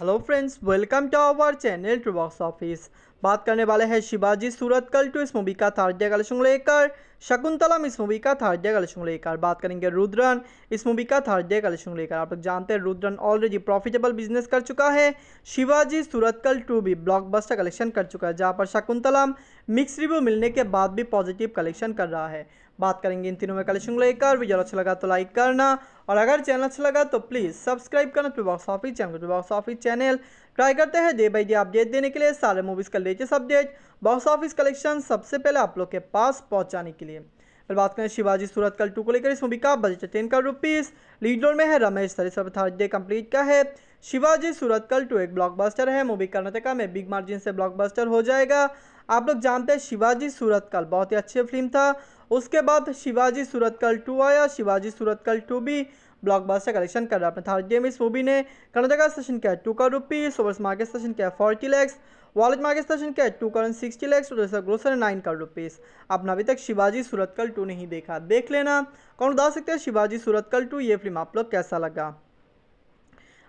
hello friends welcome to our channel to box office बात करने वाले हैं शिवाजी सूरत कल टू इस मूवी का थर्ड डे कलेक्शन लेकर शकुंतलम इस मूवी का थर्ड डे कलेक्शन लेकर बात करेंगे रुद्रन इस मूवी का थर्ड डे कलेक्शन लेकर आप लोग जानते हैं रुद्रन ऑलरेडी प्रॉफिटेबल बिजनेस कर चुका है शिवाजी सूरत कल टू भी ब्लॉकबस्टर कलेक्शन कर चुका है जहाँ पर शकुंतलम मिक्स रिव्यू मिलने के बाद भी पॉजिटिव कलेक्शन कर रहा है बात करेंगे इन तीनों में कलेक्शन को लेकर वीडियो अच्छा लगा तो लाइक करना और अगर चैनल अच्छा लगा तो प्लीज़ सब्सक्राइब करना तो बॉक्स ऑफिस चैनल तो बॉक्स ऑफिस चैनल ट्राई करते हैं डे बाई डे अपडेट देने के लिए सारे मूवीज़ का latest update box office collection सबसे पहले आप लोग के पास पहुँचाने के लिए फिर बात करें शिवाजी सूरत कल टू को लेकर इस मूवी का budget ten crore rupees lead role में है रमेश सरेसर थर्ड डे कम्प्लीट का है शिवाजी सूरत कल टू एक ब्लॉकबस्टर है मूवी कर्नाटका में बिग मार्जिन से ब्लॉकबस्टर हो जाएगा आप लोग जानते हैं शिवाजी सूरत कल बहुत ही अच्छी फिल्म था उसके बाद शिवाजी सूरतकल टू आया शिवाजी सूरतकल टू भी ब्लॉकबस्टर कलेक्शन कर रहा अपने थर्ड गेम इस मूवी ने कर्नाटका सेशन किया two crore rupee overseas market session किया forty lakhs wallet market session किया टू कर सिक्सटी लैक्स और जैसा ग्रोसर है नाइन करोड़ रुपीज़ आपने अभी तक शिवाजी सूरतकल टू नहीं देखा देख लेना कौन बता सकते हैं शिवाजी सूरतकल टू ये फिल्म आप लोग कैसा लगा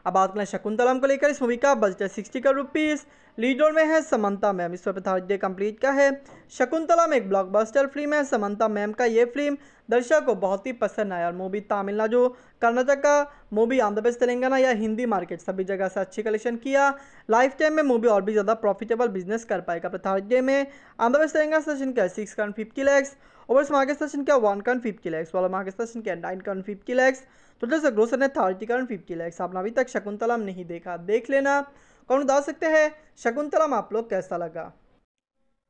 अब बात करें शकुंतलम को लेकर इस मूवी का बजट है sixty crore rupees lead role में है समंता मैम इस पर डे कंप्लीट का है शकुंतलम एक ब्लॉकबस्टर फिल्म है समंता मैम का ये फिल्म दर्शक को बहुत ही पसंद आया और मूवी तमिलनाडु कर्नाटक का मूवी आंध्र प्रदेश तेलंगाना या हिंदी मार्केट सभी जगह से अच्छी कलेक्शन किया लाइफ टाइम में मूवी और भी ज़्यादा प्रॉफिटेबल बिजनेस कर पाएगा थर्ड डे में आंध्र प्रदेश तेलंगाना सेशन क्या सिक्स कॉन fifty lakhs overseas market session क्या वन कॉन फिफ्टी लैक्स वाला मार्केट सेशन का नाइन कॉन फिफ्टी लैक्स तो दोस्तों ग्रोस ने थर्टी करंट फिफ्टी लैक्स आपने अभी तक शकुंतलम नहीं देखा देख लेना कौन बता सकते हैं शकुंतलम आप लोग कैसा लगा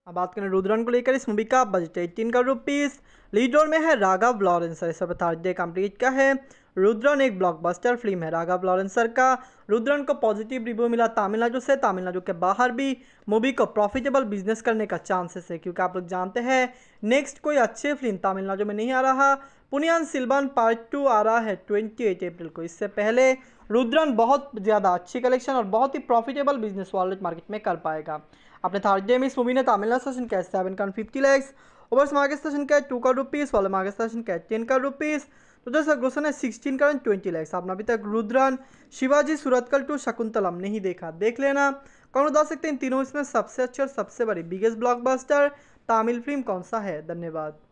अब बात करें रुद्रन को लेकर इस मूवी का budget eighteen crore rupees lead role में है Raghava Lawrence sir third day complete का है रुद्रन एक ब्लॉकबस्टर फिल्म है राघव लॉरेंसर का रुद्रन को पॉजिटिव रिव्यू मिला तमिलनाडु से तमिलनाडु के बाहर भी मूवी को प्रॉफिटेबल बिजनेस करने का चांसेस है क्योंकि आप लोग जानते हैं नेक्स्ट कोई अच्छी फिल्म तमिलनाडु में नहीं आ रहा पुनियान सिल्वान पार्ट टू आ रहा है ट्वेंटी एट अप्रैल को इससे पहले रुद्रन बहुत ज़्यादा अच्छी कलेक्शन और बहुत ही प्रॉफिटेबल बिजनेस वर्ल्ड मार्केट में कर पाएगा अपने थर्ड डे में इस मूवी ने तमिलनाडु सेशन के सेवन कॉन fifty lakhs overseas market session के टू करोड़ रुपीज़ वाले मार्केट सेशन के टेन करोड़ रुपीज़ तो दोस्तों क्वेश्चन है सिक्सटीन का ट्वेंटी लैक्स आपने अभी तक रुद्रन शिवाजी सूरतकल टू शकुंतलम नहीं देखा देख लेना कौन बता सकते हैं तीनों इसमें सबसे अच्छे और सबसे बड़ी बिगेस्ट ब्लॉकबस्टर तमिल फिल्म कौन सा है धन्यवाद